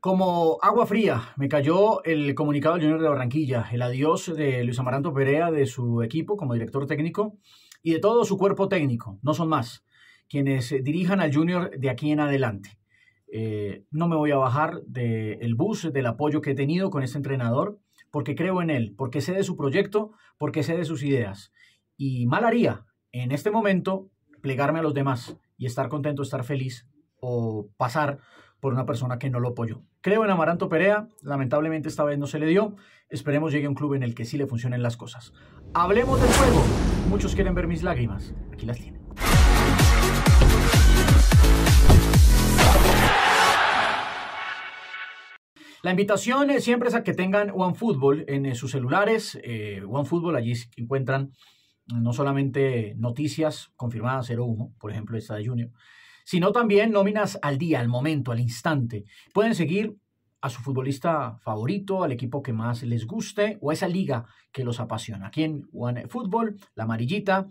Como agua fría, me cayó el comunicado del Junior de Barranquilla, el adiós de Luis Amaranto Perea, de su equipo como director técnico y de todo su cuerpo técnico, no son más, quienes dirijan al Junior de aquí en adelante. Eh, no me voy a bajar del bus, del apoyo que he tenido con este entrenador, porque creo en él, porque sé de su proyecto, porque sé de sus ideas. Y mal haría en este momento plegarme a los demás y estar contento, estar feliz o pasar por una persona que no lo apoyó. Creo en Amaranto Perea, lamentablemente esta vez no se le dio, esperemos llegue a un club en el que sí le funcionen las cosas. Hablemos del juego, muchos quieren ver mis lágrimas, aquí las tienen. La invitación eh, siempre es a que tengan OneFootball en eh, sus celulares. Eh, OneFootball, allí encuentran eh, no solamente noticias confirmadas 0 por ejemplo, esta de Junior, sino también nóminas al día, al momento, al instante. Pueden seguir a su futbolista favorito, al equipo que más les guste o a esa liga que los apasiona. Aquí en One Football, la amarillita,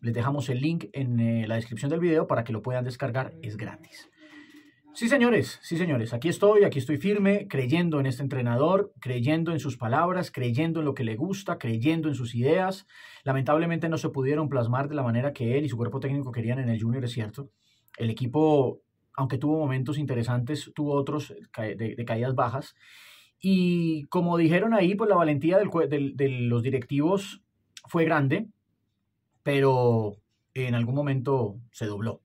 les dejamos el link en eh, la descripción del video para que lo puedan descargar, es gratis. Sí, señores, sí, señores, aquí estoy, aquí estoy firme, creyendo en este entrenador, creyendo en sus palabras, creyendo en lo que le gusta, creyendo en sus ideas. Lamentablemente no se pudieron plasmar de la manera que él y su cuerpo técnico querían en el Junior, es cierto el equipo, aunque tuvo momentos interesantes, tuvo otros eh, de, caídas bajas. Y como dijeron ahí, pues la valentía del, de los directivos fue grande, pero en algún momento se dobló.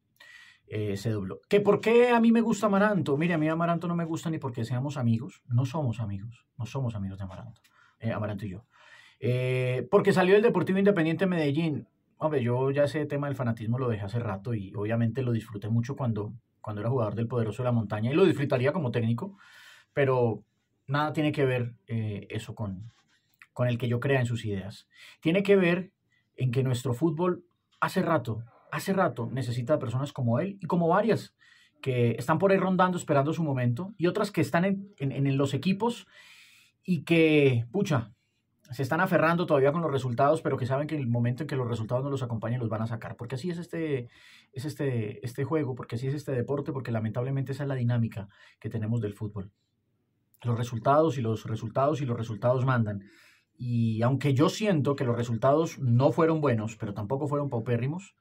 Eh, se dobló. ¿Que ¿Por qué a mí me gusta Amaranto? Mire, a mí Amaranto no me gusta ni porque seamos amigos. No somos amigos. No somos amigos de Amaranto. Eh, Amaranto y yo. porque salió el Deportivo Independiente Medellín hombre, yo ya ese tema del fanatismo lo dejé hace rato y obviamente lo disfruté mucho cuando, cuando era jugador del Poderoso de la Montaña y lo disfrutaría como técnico, pero nada tiene que ver eh, eso con, con el que yo crea en sus ideas. Tiene que ver en que nuestro fútbol hace rato, hace rato necesita personas como él y como varias que están por ahí rondando esperando su momento y otras que están en, en, en los equipos y que, pucha, se están aferrando todavía con los resultados, pero que saben que en el momento en que los resultados no los acompañen los van a sacar, porque así es este, es este, este juego, porque así es este deporte, porque lamentablemente esa es la dinámica que tenemos del fútbol. Los resultados y los resultados y los resultados mandan. Y aunque yo siento que los resultados no fueron buenos, pero tampoco fueron paupérrimos,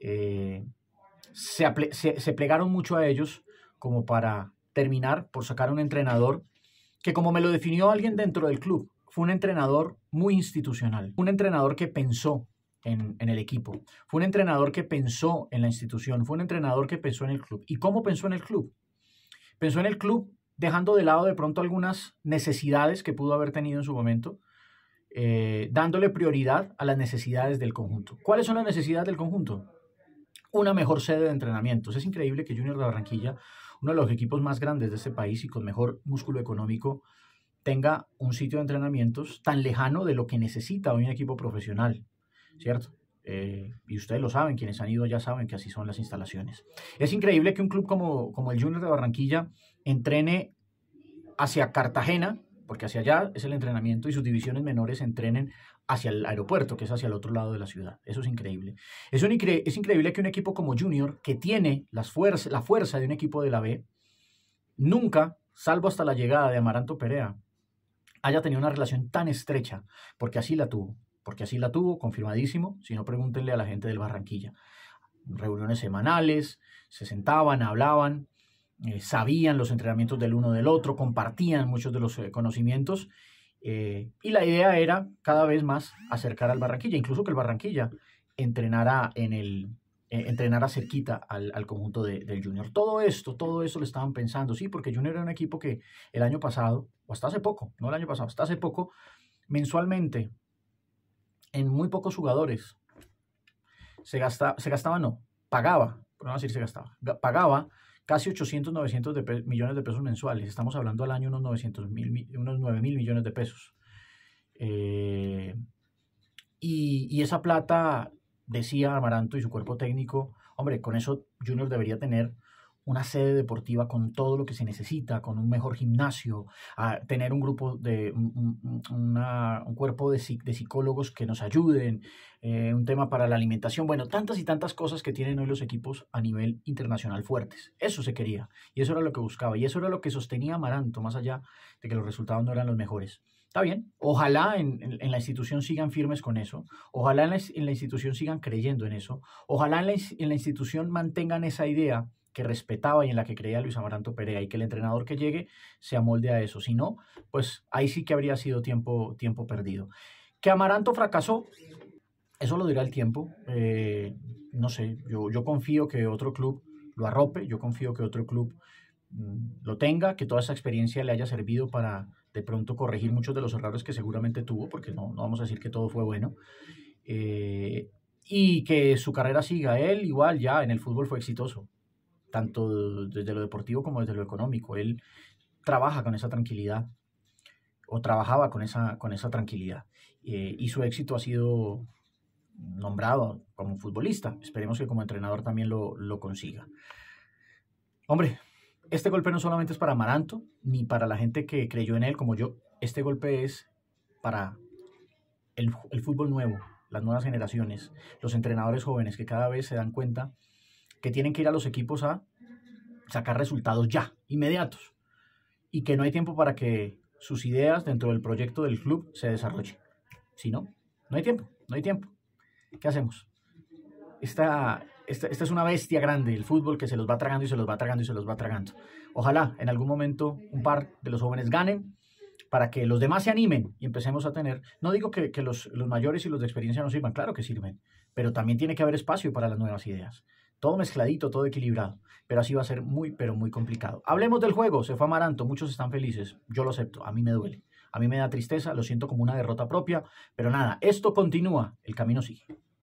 eh, se, se plegaron mucho a ellos como para terminar por sacar un entrenador que como me lo definió alguien dentro del club, fue un entrenador muy institucional, un entrenador que pensó en, el equipo. Fue un entrenador que pensó en la institución, fue un entrenador que pensó en el club. ¿Y cómo pensó en el club? Pensó en el club dejando de lado de pronto algunas necesidades que pudo haber tenido en su momento, eh, dándole prioridad a las necesidades del conjunto. ¿Cuáles son las necesidades del conjunto? Una mejor sede de entrenamientos. Es increíble que Junior de Barranquilla, uno de los equipos más grandes de ese país y con mejor músculo económico, tenga un sitio de entrenamientos tan lejano de lo que necesita un equipo profesional, ¿cierto? Eh, y ustedes lo saben, quienes han ido ya saben que así son las instalaciones. Es increíble que un club como, como el Junior de Barranquilla entrene hacia Cartagena, porque hacia allá es el entrenamiento y sus divisiones menores entrenen hacia el aeropuerto, que es hacia el otro lado de la ciudad. Eso es increíble. Es, es increíble que un equipo como Junior, que tiene las la fuerza de un equipo de la B, nunca, salvo hasta la llegada de Amaranto Perea, haya tenido una relación tan estrecha, porque así la tuvo, porque así la tuvo, confirmadísimo, si no pregúntenle a la gente del Barranquilla. Reuniones semanales, se sentaban, hablaban, eh, sabían los entrenamientos del uno del otro, compartían muchos de los eh, conocimientos eh, y la idea era cada vez más acercar al Barranquilla, incluso que el Barranquilla entrenara en el, eh, entrenar a cerquita al, conjunto del Junior. Todo esto, todo eso lo estaban pensando, sí, porque Junior era un equipo que el año pasado, o hasta hace poco, no el año pasado, hasta hace poco, mensualmente, en muy pocos jugadores, se, gasta, se gastaba, no, pagaba, no decir se gastaba, pagaba casi 800, 900 millones de pesos mensuales. Estamos hablando al año unos, 900 mil, unos 9 mil millones de pesos. Eh, y, y, esa plata decía Amaranto y su cuerpo técnico, hombre, con eso Junior debería tener una sede deportiva con todo lo que se necesita, con un mejor gimnasio, a tener un grupo de un, cuerpo de, psicólogos que nos ayuden, eh, un tema para la alimentación, bueno, tantas y tantas cosas que tienen hoy los equipos a nivel internacional fuertes. Eso se quería y eso era lo que buscaba y eso era lo que sostenía Amaranto, más allá de que los resultados no eran los mejores. Está bien. Ojalá en, la institución sigan firmes con eso. Ojalá en la, institución sigan creyendo en eso. Ojalá en la, institución mantengan esa idea que respetaba y en la que creía Luis Amaranto Perea y que el entrenador que llegue se amolde a eso. Si no, pues ahí sí que habría sido tiempo, tiempo perdido. Que Amaranto fracasó, eso lo dirá el tiempo. Eh, no sé, yo, yo confío que otro club lo arrope, yo confío que otro club lo tenga, que toda esa experiencia le haya servido para de pronto corregir muchos de los errores que seguramente tuvo, porque no, vamos a decir que todo fue bueno. Eh, y que su carrera siga. Él igual ya en el fútbol fue exitoso, tanto desde lo deportivo como desde lo económico. Él trabaja con esa tranquilidad o trabajaba con esa, con esa tranquilidad. Eh, y su éxito ha sido nombrado como futbolista. Esperemos que como entrenador también lo, lo consiga. Hombre, este golpe no solamente es para Maranto, ni para la gente que creyó en él como yo. Este golpe es para el, el fútbol nuevo, las nuevas generaciones, los entrenadores jóvenes que cada vez se dan cuenta que tienen que ir a los equipos a sacar resultados ya, inmediatos, y que no hay tiempo para que sus ideas dentro del proyecto del club se desarrollen. Si no, no hay tiempo, no hay tiempo. ¿Qué hacemos? Esta, esta, es una bestia grande, el fútbol que se los va tragando y se los va tragando y se los va tragando. Ojalá en algún momento un par de los jóvenes ganen para que los demás se animen y empecemos a tener, no digo que, los, los mayores y los de experiencia no sirvan, claro que sirven, pero también tiene que haber espacio para las nuevas ideas todo mezcladito, todo equilibrado. Pero así va a ser muy, pero muy complicado. Hablemos del juego. Se fue Amaranto, muchos están felices. Yo lo acepto, a mí me duele. A mí me da tristeza, lo siento como una derrota propia. Pero nada, esto continúa, el camino sigue.